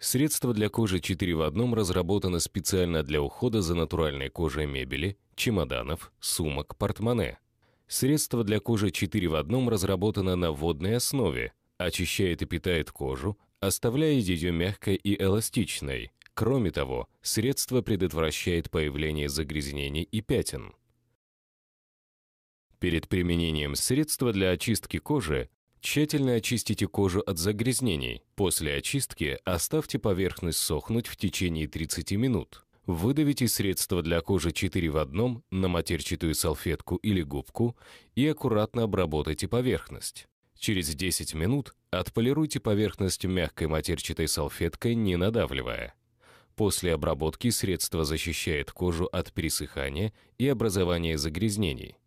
Средство для кожи 4 в одном разработано специально для ухода за натуральной кожей мебели, чемоданов, сумок, портмоне. Средство для кожи 4 в одном разработано на водной основе, очищает и питает кожу, оставляя ее мягкой и эластичной. Кроме того, средство предотвращает появление загрязнений и пятен. Перед применением средства для очистки кожи Тщательно очистите кожу от загрязнений. После очистки оставьте поверхность сохнуть в течение 30 минут. Выдавите средство для кожи 4 в одном на матерчатую салфетку или губку и аккуратно обработайте поверхность. Через 10 минут отполируйте поверхность мягкой матерчатой салфеткой, не надавливая. После обработки средство защищает кожу от пересыхания и образования загрязнений.